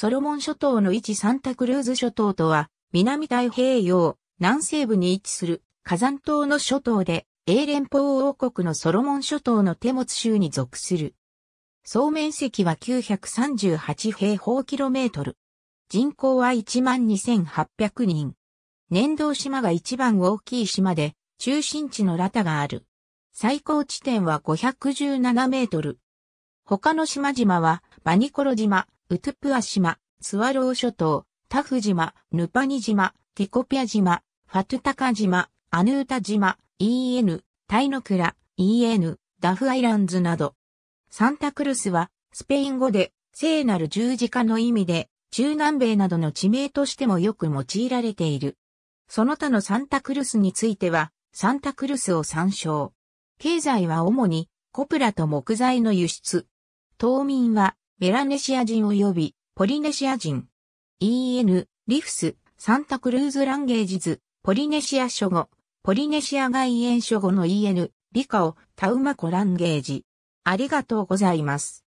ソロモン諸島の位置サンタクルーズ諸島とは、南太平洋、南西部に位置する火山島の諸島で、英連邦王国のソロモン諸島の手持ツ州に属する。総面積は938平方キロメートル。人口は12,800人。年土島が一番大きい島で、中心地のラタがある。最高地点は517メートル。他の島々は、バニコロ島、ウトゥプア島、スワロー諸島、タフ島、ヌパニ島、ティコピア島、ファトゥタカ島、アヌータ島、EN、タイノクラ、EN、ダフアイランズなど。サンタクルスは、スペイン語で、聖なる十字架の意味で、中南米などの地名としてもよく用いられている。その他のサンタクルスについては、サンタクルスを参照。経済は主に、コプラと木材の輸出。島民は、メラネシア人及びポリネシア人。EN、リフス、サンタクルーズランゲージズ、ポリネシア諸語、ポリネシア外縁諸語の EN、リカオ、タウマコランゲージ。ありがとうございます。